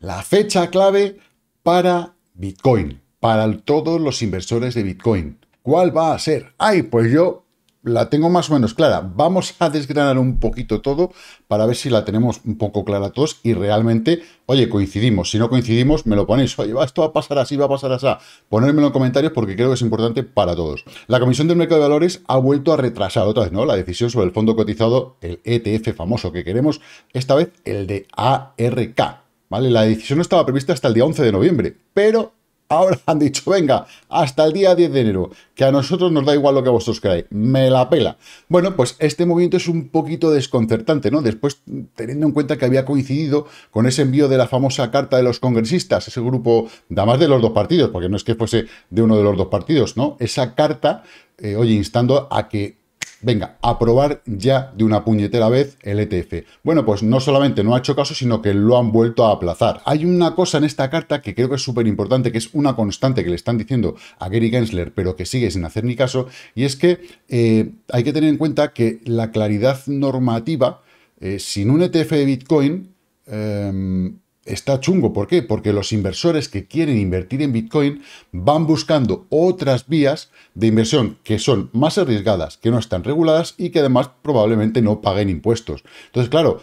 la fecha clave para Bitcoin, para todos los inversores de Bitcoin. ¿Cuál va a ser? Ay, pues yo la tengo más o menos clara. Vamos a desgranar un poquito todo para ver si la tenemos un poco clara todos y realmente, oye, coincidimos. Si no coincidimos, me lo ponéis. Oye, esto va a pasar así, va a pasar así. Ponérmelo en comentarios porque creo que es importante para todos. La Comisión del Mercado de Valores ha vuelto a retrasar otra vez, ¿no? La decisión sobre el fondo cotizado, el ETF famoso que queremos, esta vez el de ARK ¿vale? La decisión no estaba prevista hasta el día 11 de noviembre, pero ahora han dicho, venga, hasta el día 10 de enero, que a nosotros nos da igual lo que vosotros queráis, me la pela. Bueno, pues este movimiento es un poquito desconcertante, ¿no? Después, teniendo en cuenta que había coincidido con ese envío de la famosa carta de los congresistas, ese grupo, además de los dos partidos, porque no es que fuese de uno de los dos partidos, ¿no? Esa carta, eh, oye, instando a que Venga, aprobar ya de una puñetera vez el ETF. Bueno, pues no solamente no ha hecho caso, sino que lo han vuelto a aplazar. Hay una cosa en esta carta que creo que es súper importante, que es una constante que le están diciendo a Gary Gensler, pero que sigue sin hacer ni caso, y es que eh, hay que tener en cuenta que la claridad normativa, eh, sin un ETF de Bitcoin, eh, está chungo. ¿Por qué? Porque los inversores que quieren invertir en Bitcoin van buscando otras vías de inversión que son más arriesgadas, que no están reguladas y que además probablemente no paguen impuestos. Entonces, claro,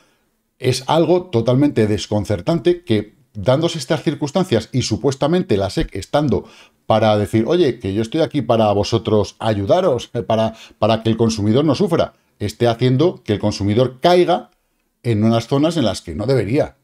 es algo totalmente desconcertante que dándose estas circunstancias y supuestamente la SEC estando para decir, oye, que yo estoy aquí para vosotros ayudaros, eh, para, para que el consumidor no sufra, esté haciendo que el consumidor caiga en unas zonas en las que no debería.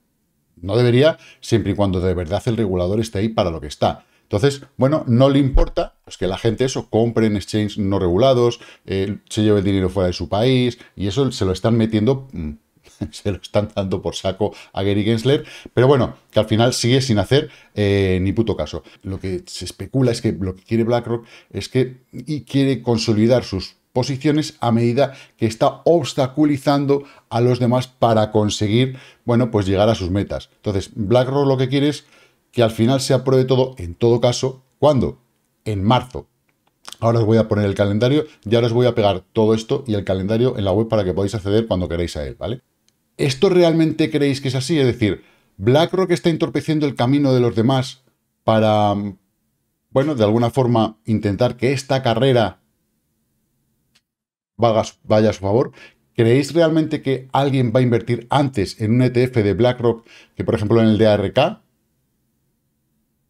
No debería, siempre y cuando de verdad el regulador esté ahí para lo que está. Entonces, bueno, no le importa Es pues, que la gente eso compre en exchanges no regulados, eh, se lleve el dinero fuera de su país, y eso se lo están metiendo, mm, se lo están dando por saco a Gary Gensler, pero bueno, que al final sigue sin hacer eh, ni puto caso. Lo que se especula es que lo que quiere BlackRock es que y quiere consolidar sus posiciones a medida que está obstaculizando a los demás para conseguir, bueno, pues llegar a sus metas. Entonces, BlackRock lo que quiere es que al final se apruebe todo, en todo caso, ¿cuándo? En marzo. Ahora os voy a poner el calendario y ahora os voy a pegar todo esto y el calendario en la web para que podáis acceder cuando queráis a él, ¿vale? ¿Esto realmente creéis que es así? Es decir, BlackRock está entorpeciendo el camino de los demás para, mm, bueno, de alguna forma intentar que esta carrera vaya a su favor. ¿Creéis realmente que alguien va a invertir antes en un ETF de BlackRock que, por ejemplo, en el de ARK?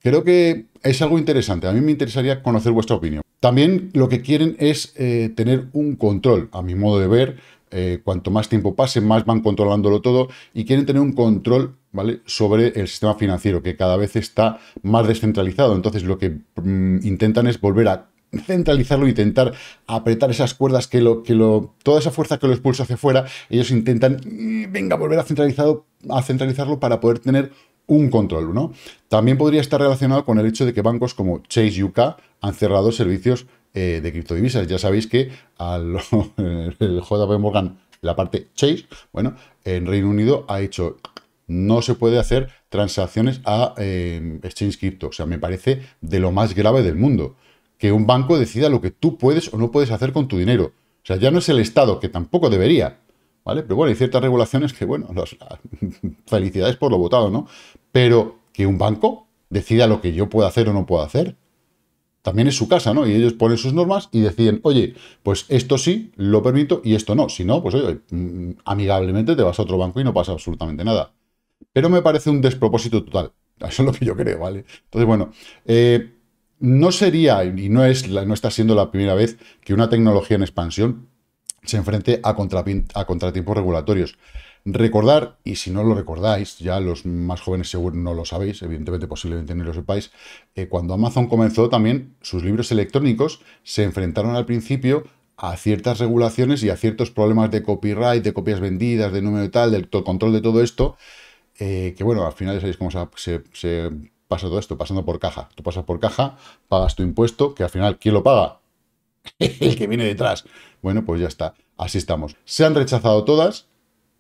Creo que es algo interesante. A mí me interesaría conocer vuestra opinión. También lo que quieren es eh, tener un control, a mi modo de ver. Eh, cuanto más tiempo pase, más van controlándolo todo y quieren tener un control ¿vale? sobre el sistema financiero, que cada vez está más descentralizado. Entonces lo que mm, intentan es volver a centralizarlo, intentar apretar esas cuerdas que lo, que lo, toda esa fuerza que lo expulsa hacia fuera, ellos intentan, mm, venga, volver a, centralizarlo a centralizarlo para poder tener un control, ¿no? También podría estar relacionado con el hecho de que bancos como Chase UK han cerrado servicios eh, de criptodivisas. Ya sabéis que al, el JP Morgan, la parte Chase, bueno, en Reino Unido ha hecho no se puede hacer transacciones a eh, exchange cripto. O sea, me parece de lo más grave del mundo que un banco decida lo que tú puedes o no puedes hacer con tu dinero. O sea, ya no es el Estado, que tampoco debería, ¿vale? Pero bueno, hay ciertas regulaciones que, bueno, felicidades por lo votado, ¿no? Pero que un banco decida lo que yo pueda hacer o no puedo hacer. También es su casa, ¿no? Y ellos ponen sus normas y deciden, oye, pues esto sí, lo permito y esto no. Si no, pues oye, mm, amigablemente te vas a otro banco y no pasa absolutamente nada. Pero me parece un despropósito total. Eso es lo que yo creo, ¿vale? Entonces, bueno, eh, no sería, y no, es, no está siendo la primera vez que una tecnología en expansión se enfrente a, contratiempos regulatorios. Recordar, y si no lo recordáis, ya los más jóvenes seguro no lo sabéis, evidentemente posiblemente no lo sepáis, eh, cuando Amazon comenzó también sus libros electrónicos se enfrentaron al principio a ciertas regulaciones y a ciertos problemas de copyright, de copias vendidas, de número de tal, del control de todo esto, eh, que bueno, al final ya sabéis cómo se pasa todo esto, pasando por caja. Tú pasas por caja, pagas tu impuesto, que al final, ¿quién lo paga? El que viene detrás. Bueno, pues ya está. Así estamos. Se han rechazado todas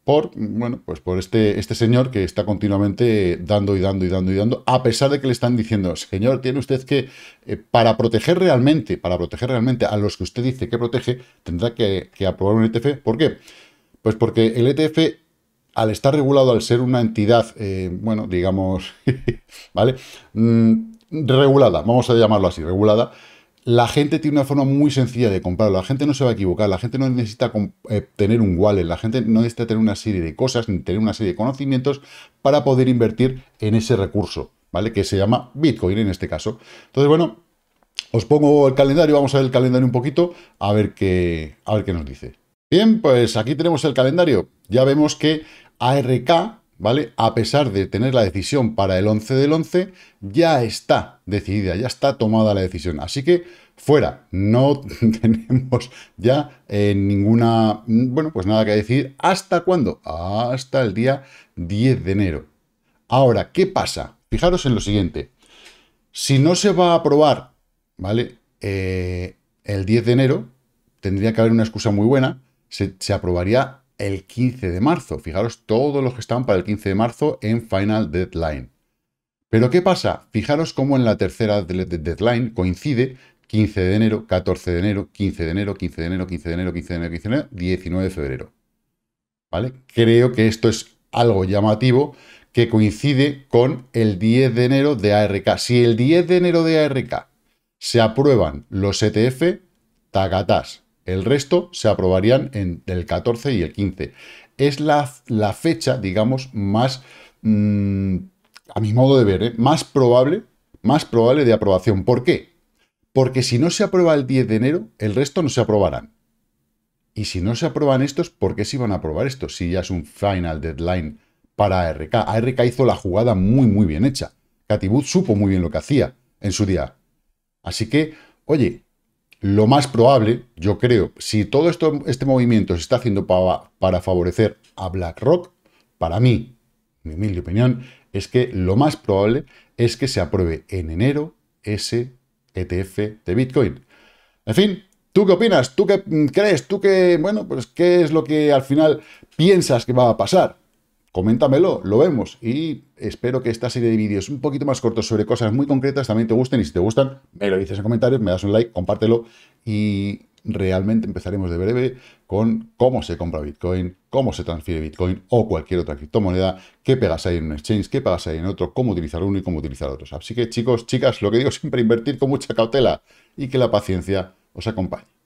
por, bueno, pues por este, este señor que está continuamente dando y dando y dando y dando, a pesar de que le están diciendo, señor, tiene usted que, eh, para proteger realmente, para proteger realmente a los que usted dice que protege, tendrá que, que aprobar un ETF. ¿Por qué? Pues porque el ETF al estar regulado, al ser una entidad, eh, bueno, digamos, ¿vale? Mm, regulada, vamos a llamarlo así, regulada, la gente tiene una forma muy sencilla de comprarlo. La gente no se va a equivocar, la gente no necesita eh, tener un wallet, la gente no necesita tener una serie de cosas, ni tener una serie de conocimientos para poder invertir en ese recurso, ¿vale? Que se llama Bitcoin en este caso. Entonces, bueno, os pongo el calendario, vamos a ver el calendario un poquito, a ver qué, a ver qué nos dice. Bien, pues aquí tenemos el calendario. Ya vemos que ARK, ¿vale? A pesar de tener la decisión para el 11 del 11, ya está decidida, ya está tomada la decisión. Así que fuera, no tenemos ya eh, ninguna, bueno, pues nada que decir. ¿Hasta cuándo? Hasta el día 10 de enero. Ahora, ¿qué pasa? Fijaros en lo siguiente. Si no se va a aprobar, ¿vale? Eh, el 10 de enero, tendría que haber una excusa muy buena se, aprobaría el 15 de marzo. Fijaros todos los que están para el 15 de marzo en Final Deadline. Pero ¿qué pasa? Fijaros cómo en la tercera deadline coincide 15 de enero, 14 de enero, 15 de enero, 15 de enero, 15 de enero, 15 de enero, 19 de febrero. ¿Vale? Creo que esto es algo llamativo que coincide con el 10 de enero de ARK. Si el 10 de enero de ARK se aprueban los ETF, Tagatas. El resto se aprobarían en el 14 y el 15. Es la, fecha, digamos, más, mm, a mi modo de ver, ¿eh? más probable, más probable de aprobación. ¿Por qué? Porque si no se aprueba el 10 de enero, el resto no se aprobarán. Y si no se aprueban estos, ¿por qué se iban a aprobar estos? Si ya es un final deadline para ARK. ARK hizo la jugada muy, muy bien hecha. Katibut supo muy bien lo que hacía en su día. Así que, oye, lo más probable, yo creo, si todo esto, este movimiento se está haciendo para, para favorecer a BlackRock, para mí, mi humilde opinión, es que lo más probable es que se apruebe en enero ese ETF de Bitcoin. En fin, ¿tú qué opinas? ¿Tú qué crees? ¿Tú qué, bueno, pues qué es lo que al final piensas que va a pasar? coméntamelo, lo vemos. Y espero que esta serie de vídeos un poquito más cortos sobre cosas muy concretas también te gusten. Y si te gustan, me lo dices en comentarios, me das un like, compártelo. Y realmente empezaremos de breve con cómo se compra Bitcoin, cómo se transfiere Bitcoin o cualquier otra criptomoneda, qué pegas ahí en un exchange, qué pegas ahí en otro, cómo utilizar uno y cómo utilizar otros. Así que chicos, chicas, lo que digo siempre, invertir con mucha cautela y que la paciencia os acompañe.